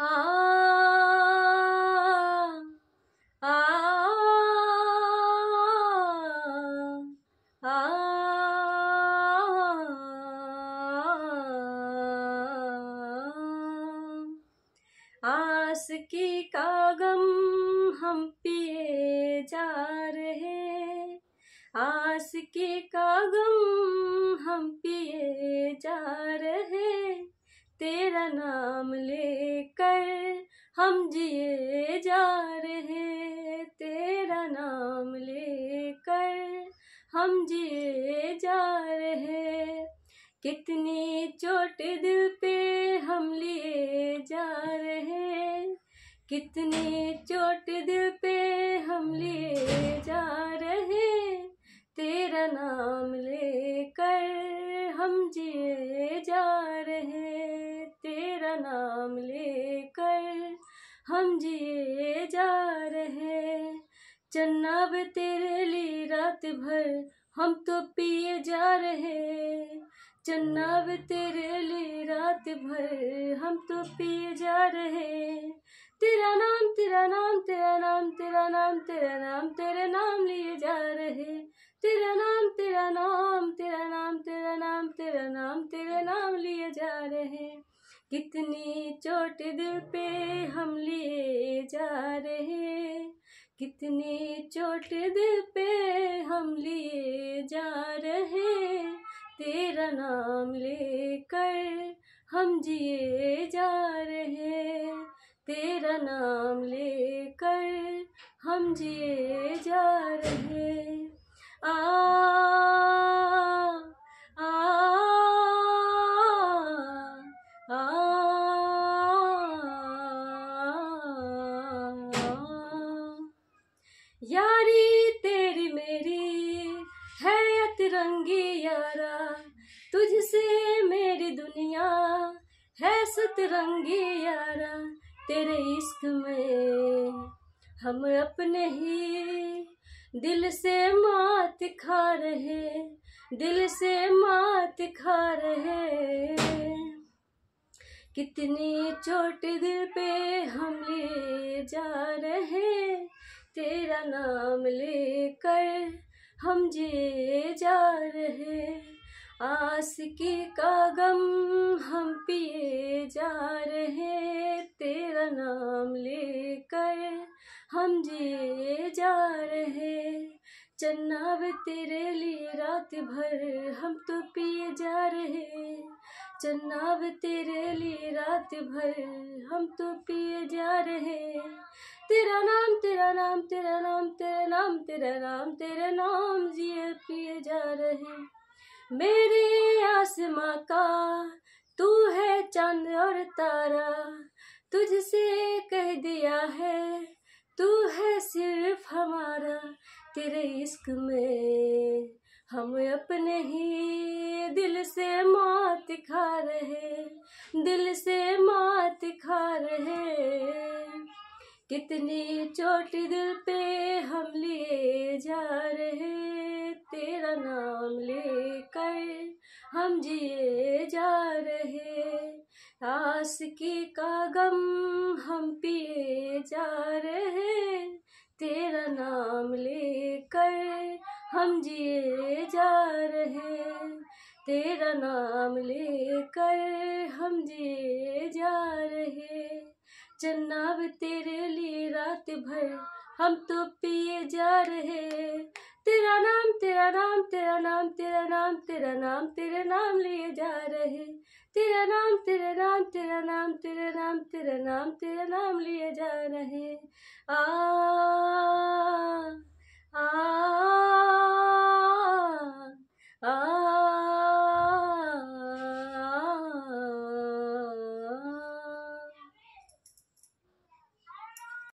आस की कागम हम पिए जा रहे आस की का कितनी चोट दिल पे हम लिए जा रहे कितनी चोट दिल पे हम लिए जा रहे तेरा नाम लेकर हम जिए जा रहे तेरा नाम लेकर हम जिए जा रहे चन्नाब तेरे लिए रात भर हम तो पिए जा रहे चन्नाव तेरे लिए रात भर हम तो पिए जा रहे तेरा नाम तेरा नाम तेरा नाम तेरा नाम तेरा नाम तेरे नाम लिए जा रहे तेरा नाम तेरा नाम तेरा नाम तेरा नाम तेरा नाम तेरे नाम लिए जा रहे कितनी चोट दिल पे हम लिए जा रहे कितनी चोट दिल पे हम लिए जा रहे तेरा नाम लेकर हम जिए जा रहे तेरा नाम लेकर हम जिए जा रहे आ आ यारी तेरी मेरी है तिरंगी यारा तुझसे मेरी दुनिया है सतरंगी यारा तेरे इश्क में हम अपने ही दिल से मात खा रहे दिल से मात खा रहे कितनी चोट दिल पे हम ले जा रहे तेरा नाम लेकर हम जे जा रहे आस के कागम हम पिए जा रहे तेरा नाम लेकर हम जिए जा रहे चन्नाव तेरे लिए रात भर हम तो पिए जा रहे चन्नाव तेरे लिए रात भर हम तो पिए जा रहे तेरा नाम तेरा नाम तेरा नाम तेरा नाम तेरा नाम तेरा नाम जिए मेरे आसमां का तू है चांद और तारा तुझसे कह दिया है तू है सिर्फ हमारा तेरे इश्क में हम अपने ही दिल से मात खा रहे दिल से मात खा रहे कितनी चोट दिल पे हम लिए जा रहे तेरा नाम ले पर हम जिए जा रहे आस की का गम हम पिए जा रहे तेरा नाम लेकर हम जिए जा रहे तेरा नाम लेकर हम जिए जा रहे चन्नाब तेरे लिए रात भर हम तो पिए जा रहे तेरा नाम तेरा नाम तेरा नाम तेरा नाम तेरा नाम तेरा नाम लिए जा रहे तेरा नाम तेरा नाम तेरा नाम तेरा नाम तेरा नाम तेरा नाम लिए जा रहे आ